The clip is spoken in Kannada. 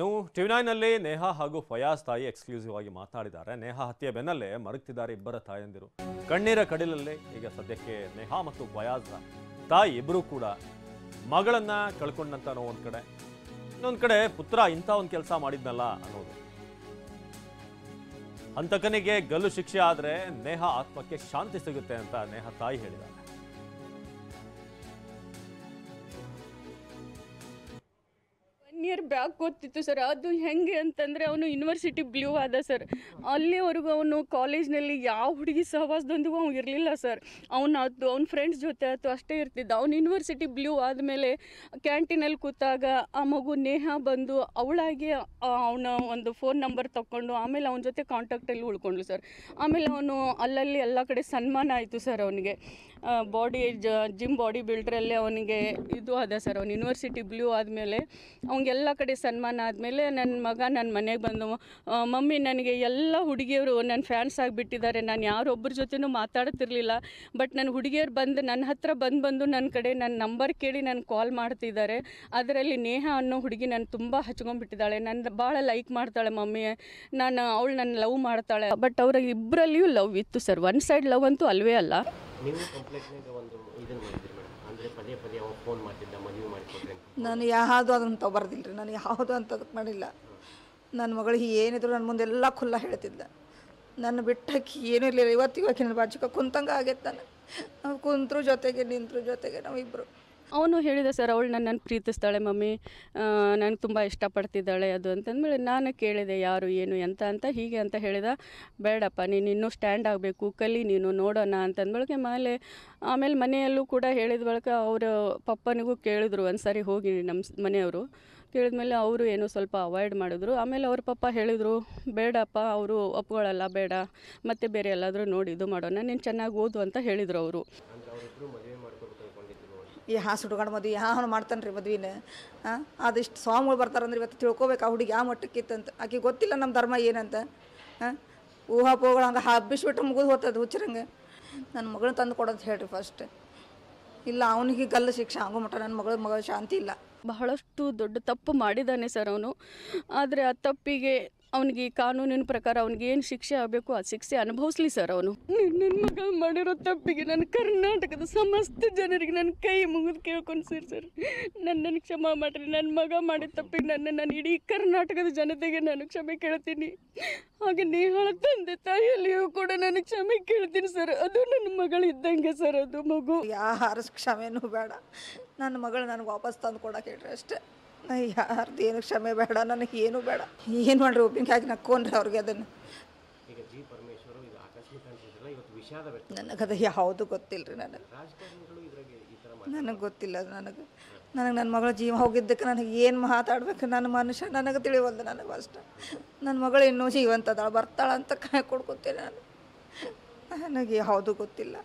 ನೀವು ಟಿವಿ ನಲ್ಲಿ ನೇಹಾ ಹಾಗೂ ಫಯಾಜ್ ತಾಯಿ ಎಕ್ಸ್ಕ್ಲೂಸಿವ್ ಆಗಿ ಮಾತನಾಡಿದ್ದಾರೆ ನೇಹಾ ಹತ್ಯೆ ಬೆನ್ನಲ್ಲೇ ಮರುಗ್ತಿದ್ದಾರೆ ಇಬ್ಬರ ತಾಯಂದಿರು ಕಣ್ಣೀರ ಕಡಲಲ್ಲೇ ಈಗ ಸದ್ಯಕ್ಕೆ ನೇಹಾ ಮತ್ತು ಫಯಾಜ್ ತಾಯಿ ಇಬ್ಬರೂ ಕೂಡ ಮಗಳನ್ನ ಕಳ್ಕೊಂಡಂತ ಒಂದ್ ಒಂದು ಕಡೆ ಇನ್ನೊಂದು ಕಡೆ ಪುತ್ರ ಇಂಥ ಒಂದು ಕೆಲಸ ಮಾಡಿದ್ನಲ್ಲ ಅನ್ನೋದು ಅಂತಕನಿಗೆ ಗಲ್ಲು ಶಿಕ್ಷೆ ಆದ್ರೆ ನೇಹಾ ಆತ್ಮಕ್ಕೆ ಶಾಂತಿ ಸಿಗುತ್ತೆ ಅಂತ ನೇಹಾ ತಾಯಿ ಹೇಳಿದ್ದಾರೆ ಬ್ಯಾಗ್ ಗೊತ್ತಿತ್ತು ಸರ್ ಅದು ಹೆಂಗೆ ಅಂತಂದರೆ ಅವನು ಯೂನಿವರ್ಸಿಟಿ ಬ್ಲೂ ಆದ ಸರ್ ಅಲ್ಲಿವರೆಗೂ ಅವನು ಕಾಲೇಜ್ನಲ್ಲಿ ಯಾವ ಹುಡುಗಿ ಸಹವಾಸದೊಂದಿಗೂ ಅವ್ನು ಇರಲಿಲ್ಲ ಸರ್ ಅವನು ಅದು ಅವ್ನ ಫ್ರೆಂಡ್ಸ್ ಜೊತೆ ಆಯ್ತು ಅಷ್ಟೇ ಇರ್ತಿದ್ದ ಅವ್ನು ಯೂನಿವರ್ಸಿಟಿ ಬ್ಲೂ ಆದಮೇಲೆ ಕ್ಯಾಂಟೀನಲ್ಲಿ ಕೂತಾಗ ಆ ಮಗು ನೇಹ ಬಂದು ಅವಳಾಗಿ ಅವನ ಒಂದು ಫೋನ್ ನಂಬರ್ ತಗೊಂಡು ಆಮೇಲೆ ಅವನ ಜೊತೆ ಕಾಂಟ್ಯಾಕ್ಟಲ್ಲಿ ಉಳ್ಕೊಂಡ್ಲು ಸರ್ ಆಮೇಲೆ ಅವನು ಅಲ್ಲಲ್ಲಿ ಎಲ್ಲ ಕಡೆ ಸನ್ಮಾನ ಆಯಿತು ಸರ್ ಅವನಿಗೆ ಬಾಡಿ ಜಿಮ್ ಬಾಡಿ ಬಿಲ್ಡ್ರಲ್ಲೇ ಅವನಿಗೆ ಇದು ಅದ ಸರ್ ಅವ್ನು ಯೂನಿವರ್ಸಿಟಿ ಬ್ಲೂ ಆದಮೇಲೆ ಅವನಿಗೆಲ್ಲ ಕಡೆ ಸನ್ಮಾನ ಆದಮೇಲೆ ನನ್ನ ಮಗ ನನ್ನ ಮನೆಗೆ ಬಂದು ಮಮ್ಮಿ ನನಗೆ ಎಲ್ಲ ಹುಡುಗಿಯರು ನನ್ನ ಫ್ಯಾನ್ಸ್ ಆಗಿಬಿಟ್ಟಿದ್ದಾರೆ ನಾನು ಯಾರೊಬ್ಬರ ಜೊತೆನೂ ಮಾತಾಡ್ತಿರ್ಲಿಲ್ಲ ಬಟ್ ನನ್ನ ಹುಡುಗಿಯರು ಬಂದು ನನ್ನ ಹತ್ರ ಬಂದು ಬಂದು ನನ್ನ ಕಡೆ ನನ್ನ ನಂಬರ್ ಕೇಳಿ ನಾನು ಕಾಲ್ ಮಾಡ್ತಿದ್ದಾರೆ ಅದರಲ್ಲಿ ನೇಹ ಅನ್ನೋ ಹುಡುಗಿ ನಾನು ತುಂಬ ಹಚ್ಕೊಂಡ್ಬಿಟ್ಟಿದ್ದಾಳೆ ನನ್ನ ಭಾಳ ಲೈಕ್ ಮಾಡ್ತಾಳೆ ಮಮ್ಮಿ ನಾನು ಅವಳು ನನ್ನ ಲವ್ ಮಾಡ್ತಾಳೆ ಬಟ್ ಅವ್ರಿಗೆ ಇಬ್ಬರಲ್ಲಿಯೂ ಲವ್ ಇತ್ತು ಸರ್ ಒನ್ ಸೈಡ್ ಲವ್ ಅಂತೂ ಅಲ್ವೇ ಅಲ್ಲ ನಾನು ಯಾವುದು ಅದನ್ನು ತೊಗೊಬಾರ್ದಿಲ್ಲ ರೀ ನಾನು ಯಾವುದು ಅಂತದಕ್ಕೆ ಮಾಡಿಲ್ಲ ನನ್ನ ಮಗಳಿಗೆ ಏನಿದ್ರು ನನ್ನ ಮುಂದೆಲ್ಲ ಖುಲ್ಲ ಹೇಳ್ತಿದ್ದ ನನ್ನ ಬಿಟ್ಟಕ್ಕೆ ಏನೂ ಇರಲಿಲ್ಲ ಇವತ್ತು ನನ್ನ ಬಾಜುಕ ಕುಂತಂಗ ಆಗೈತೆ ನಾನು ಕುಂತರು ಜೊತೆಗೆ ನಿಂತರು ಜೊತೆಗೆ ನಾವಿಬ್ಬರು ಅವನು ಹೇಳಿದ ಸರ್ ಅವಳು ನನ್ನನ್ನು ಪ್ರೀತಿಸ್ತಾಳೆ ಮಮ್ಮಿ ನನಗೆ ತುಂಬ ಇಷ್ಟಪಡ್ತಿದ್ದಾಳೆ ಅದು ಅಂತಂದಮೇಲೆ ನಾನು ಕೇಳಿದೆ ಯಾರು ಏನು ಎಂತ ಅಂತ ಹೀಗೆ ಅಂತ ಹೇಳಿದ ಬೇಡಪ್ಪ ನೀನು ಇನ್ನೂ ಸ್ಟ್ಯಾಂಡ್ ಆಗಬೇಕು ಕಲಿ ನೀನು ನೋಡೋಣ ಅಂತಂದ್ಬಳಕೆ ಮೇಲೆ ಆಮೇಲೆ ಮನೆಯಲ್ಲೂ ಕೂಡ ಹೇಳಿದ ಬಳಿಕ ಅವರು ಪಪ್ಪನಿಗೂ ಕೇಳಿದ್ರು ಒಂದು ಸಾರಿ ಹೋಗಿ ನಮ್ಮ ಮನೆಯವರು ಕೇಳಿದ್ಮೇಲೆ ಅವರು ಏನು ಸ್ವಲ್ಪ ಅವಾಯ್ಡ್ ಮಾಡಿದ್ರು ಆಮೇಲೆ ಅವ್ರ ಪಪ್ಪ ಹೇಳಿದರು ಬೇಡಪ್ಪ ಅವರು ಒಪ್ಕೊಳ್ಳಲ್ಲ ಬೇಡ ಮತ್ತೆ ಬೇರೆ ಎಲ್ಲಾದರೂ ನೋಡಿ ಇದು ಮಾಡೋಣ ನೀನು ಚೆನ್ನಾಗಿ ಓದು ಅಂತ ಹೇಳಿದರು ಅವರು ಈ ಹಾ ಸುಡುಗಾಡ ಮದುವೆ ಹಾ ಅವ್ನು ಮಾಡ್ತಾನೆ ರೀ ಅದು ಅದಿಷ್ಟು ಸ್ವಾಮಿಗಳು ಬರ್ತಾರಂದ್ರೆ ಇವತ್ತು ತಿಳ್ಕೊಬೇಕು ಆ ಹುಡುಗಿ ಯಾವ ಮಟ್ಟಕ್ಕಿತ್ತಂತ ಆಕೆ ಗೊತ್ತಿಲ್ಲ ನಮ್ಮ ಧರ್ಮ ಏನಂತ ಹಾಂ ಊಹಾ ಪೋಗಳು ಹಂಗೆ ಹಬ್ಬಿಸ್ಬಿಟ್ಟು ಮುಗಿದು ಹೋಗ್ತದೆ ಹುಚ್ಚರಂಗೆ ನನ್ನ ಮಗಳನ್ನ ತಂದು ಕೊಡೋದು ಹೇಳ್ರಿ ಫಸ್ಟ್ ಇಲ್ಲ ಅವನಿಗೆ ಗಲ್ಲ ಶಿಕ್ಷೆ ಆಗೋ ಮಟ್ಟ ನನ್ನ ಮಗಳ ಮಗ ಶಾಂತಿ ಇಲ್ಲ ಬಹಳಷ್ಟು ದೊಡ್ಡ ತಪ್ಪು ಮಾಡಿದ್ದಾನೆ ಸರ್ ಅವನು ಆದರೆ ಆ ತಪ್ಪಿಗೆ ಅವನಿಗೆ ಕಾನೂನಿನ ಪ್ರಕಾರ ಅವನಿಗೆ ಏನು ಶಿಕ್ಷೆ ಆಗಬೇಕು ಆ ಶಿಕ್ಷೆ ಅನುಭವಿಸ್ಲಿ ಸರ್ ಅವನು ನನ್ನ ಮಗ ಮಾಡಿರೋ ತಪ್ಪಿಗೆ ನನ್ನ ಕರ್ನಾಟಕದ ಸಮಸ್ತ ಜನರಿಗೆ ನನ್ನ ಕೈ ಮುಗಿದು ಕೇಳ್ಕೊಂಡು ಸರ್ ಸರ್ ನನ್ನನ್ನು ಕ್ಷಮ ಮಾಡಿರಿ ನನ್ನ ಮಗ ಮಾಡಿದ ತಪ್ಪಿಗೆ ನನ್ನ ನಾನು ಇಡೀ ಕರ್ನಾಟಕದ ಜನತೆಗೆ ನಾನು ಕ್ಷಮೆ ಕೇಳ್ತೀನಿ ಹಾಗೆ ನೇಹಾಳ ತಂದೆ ತಾಯಿಯಲ್ಲಿಯೂ ಕೂಡ ನಾನು ಕ್ಷಮೆ ಕೇಳ್ತೀನಿ ಸರ್ ಅದು ನನ್ನ ಮಗಳಿದ್ದಂಗೆ ಸರ್ ಅದು ಮಗು ಯಾರ ಕ್ಷಮೆನೂ ಬೇಡ ನನ್ನ ಮಗಳು ನನಗೆ ವಾಪಸ್ ತಂದು ಕೊಡಕ್ಕೆ ಹೇಳ್ರಿ ಅಷ್ಟೇ ಯಾರ್ದು ಏನು ಕ್ಷಮೆ ಬೇಡ ನನಗೆ ಏನು ಬೇಡ ಏನು ಮಾಡ್ರಿ ಒಪ್ಪಿಗೆ ಹಾಕಿ ನಕ್ಕೊಂಡ್ರೆ ಅವ್ರಿಗೆ ಅದನ್ನು ನನಗದು ಯಾವುದು ಗೊತ್ತಿಲ್ಲ ರೀ ನನಗೆ ನನಗೆ ಗೊತ್ತಿಲ್ಲ ನನಗೆ ನನಗೆ ನನ್ನ ಮಗಳ ಜೀವ ಹೋಗಿದ್ದಕ್ಕೆ ನನಗೆ ಏನು ಮಾತಾಡ್ಬೇಕು ನನ್ನ ಮನುಷ್ಯ ನನಗೆ ತಿಳಿವಲ್ದು ನನಗೆ ಅಷ್ಟ ನನ್ನ ಮಗಳು ಇನ್ನೂ ಜೀವಂತದಾಳು ಬರ್ತಾಳ ಅಂತ ಕಾಯಿ ಕೊಡ್ಕೊತೀನಿ ನಾನು ನನಗೆ ಯಾವುದು ಗೊತ್ತಿಲ್ಲ